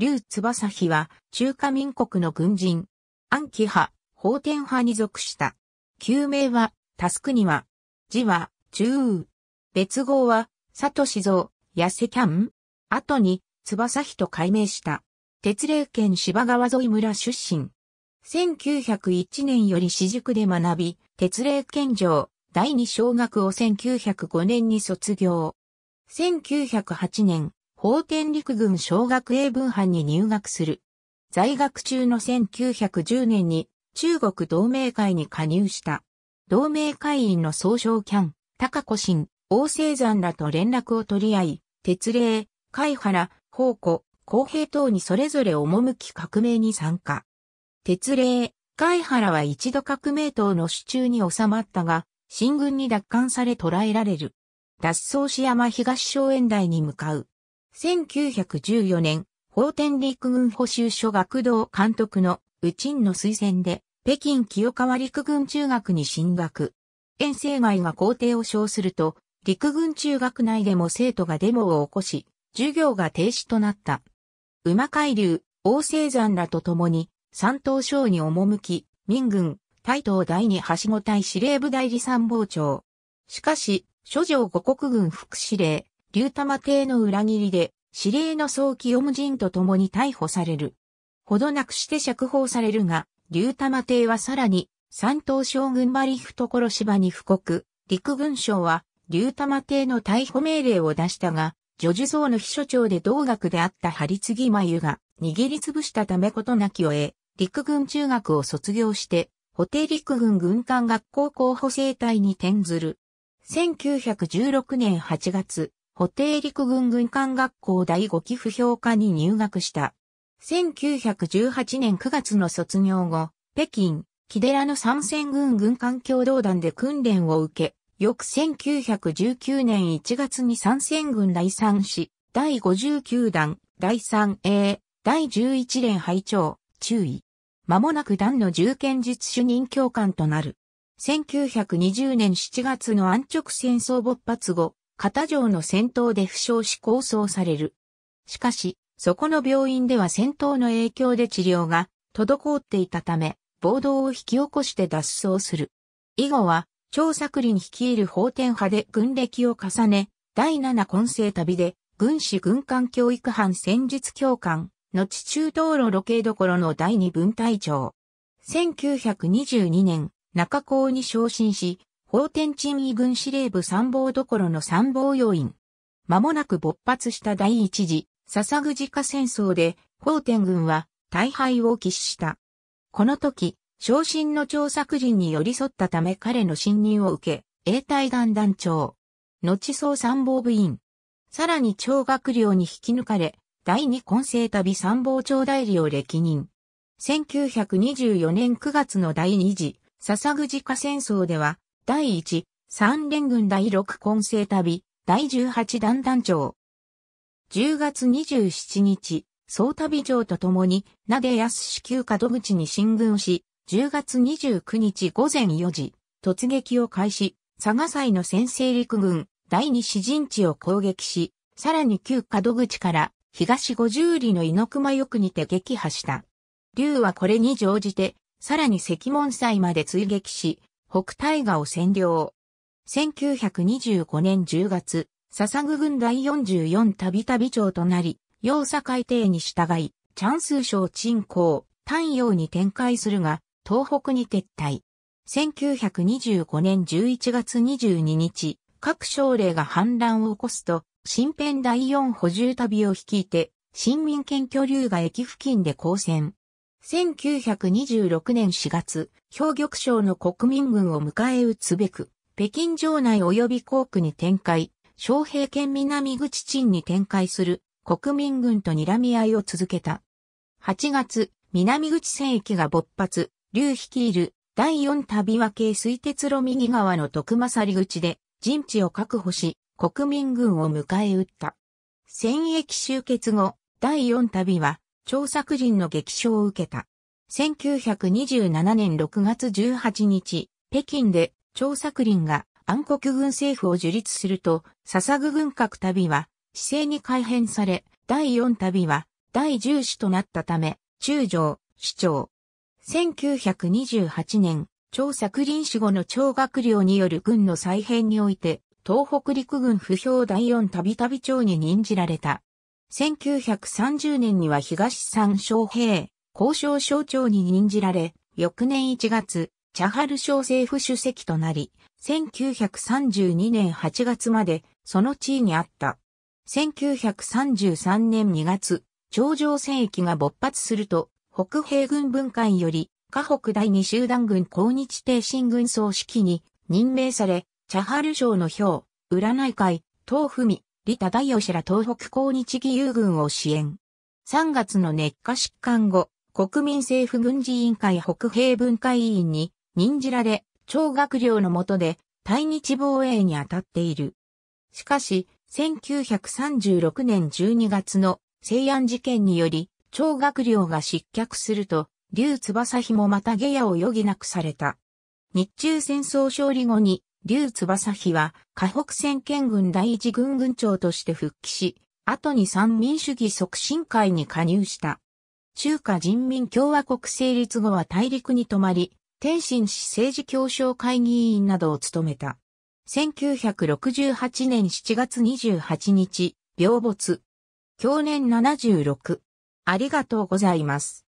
劉翼妃は中華民国の軍人、安記派、法天派に属した。旧名は、タスクには、字は、中別号は、佐藤志蔵、痩せキャン後に、翼妃と改名した。鉄霊県芝川沿い村出身。1901年より私塾で学び、鉄霊県上、第二小学を1905年に卒業。1908年、法天陸軍小学英文班に入学する。在学中の1910年に中国同盟会に加入した。同盟会員の総称キャン、高子新、王生山らと連絡を取り合い、鉄霊、海原、宝庫、公平等にそれぞれ赴き革命に参加。鉄霊、海原は一度革命党の手中に収まったが、新軍に奪還され捕らえられる。脱走し山東荘園台に向かう。1914年、法天陸軍補修所学童監督の宇鎮の推薦で、北京清川陸軍中学に進学。遠征外が校庭を称すると、陸軍中学内でも生徒がデモを起こし、授業が停止となった。馬海流、王星山らと共に、山東省に赴き、民軍、大東第二橋しご隊司令部代理参謀長。しかし、諸条五国軍副司令、竜玉帝の裏切りで、司令の早期オムジンと共に逮捕される。ほどなくして釈放されるが、竜玉帝はさらに、三島将軍バリフとろ芝に布告、陸軍省は、竜玉帝の逮捕命令を出したが、女樹像の秘書長で同学であった張継眉が握りつぶしたためことなきを得、陸軍中学を卒業して、補定陸軍軍艦学校候補生隊に転ずる。1916年8月、補定陸軍軍艦学校第5期不評科に入学した。1918年9月の卒業後、北京、木寺の参戦軍軍艦共同団で訓練を受け、翌1919年1月に参戦軍第3師、第59弾、第 3A、第11連拝長、注意。間もなく団の重剣術主任教官となる。1920年7月の安直戦争勃発後、片城の戦闘で負傷し構想される。しかし、そこの病院では戦闘の影響で治療が滞っていたため、暴動を引き起こして脱走する。以後は、張作林率いる法天派で軍歴を重ね、第七混成旅で、軍師軍艦教育班戦術教官、後中道路路径どころの第二分隊長。1922年、中高に昇進し、法天鎮医軍司令部参謀どころの参謀要員。間もなく勃発した第一次、笹ぐじか戦争で、法天軍は大敗を喫した。この時、昇進の調作人に寄り添ったため彼の信任を受け、英体団団長。後総参謀部員。さらに張学寮に引き抜かれ、第二混成旅参謀長代理を歴任。1924年9月の第二次、笹ぐじか戦争では、第1、三連軍第6混成旅、第18団団長。10月27日、総旅長と共に、なで安し旧門口に進軍し、10月29日午前4時、突撃を開始、佐賀祭の先制陸軍、第2支陣地を攻撃し、さらに旧門口から東五十里の猪熊翼にて撃破した。竜はこれに乗じて、さらに石門祭まで追撃し、北大河を占領。1925年10月、笹具軍第44たびたび長となり、要塞改定に従い、チャンス省鎮港、丹陽に展開するが、東北に撤退。1925年11月22日、各省令が反乱を起こすと、新編第4補充旅を率いて、新民権居留が駅付近で交戦。1926年4月、兵玉省の国民軍を迎え撃つべく、北京城内及び航区に展開、昌平県南口鎮に展開する国民軍と睨み合いを続けた。8月、南口戦役が勃発、劉率いる第4旅分系水鉄路右側の徳勝口で陣地を確保し、国民軍を迎え撃った。戦役終結後、第4旅は張作人の激賞を受けた。1927年6月18日、北京で張作林が暗黒軍政府を樹立すると、笹具軍閣旅は、姿勢に改変され、第4旅は、第10となったため、中条、市長。1928年、張作林死後の張学寮による軍の再編において、東北陸軍不評第4旅旅長に任じられた。1930年には東三昌平、交渉省長に任じられ、翌年1月、チャハル省政府主席となり、1932年8月までその地位にあった。1933年2月、頂上戦役が勃発すると、北平軍分会より、河北第二集団軍抗日帝進軍総指揮に任命され、チャハル省の表、占い会、東文、李忠義ら東北抗日義勇軍を支援。3月の熱化疾患後、国民政府軍事委員会北平文化委員に任じられ、超学寮の下で対日防衛に当たっている。しかし、1936年12月の西安事件により、超学寮が失脚すると、劉翼もまた下野を余儀なくされた。日中戦争勝利後に竜翼妃は、河北戦県軍第一軍軍長として復帰し、後に三民主義促進会に加入した。中華人民共和国成立後は大陸に泊まり、天津市政治協商会議員などを務めた。1968年7月28日、病没。去年76。ありがとうございます。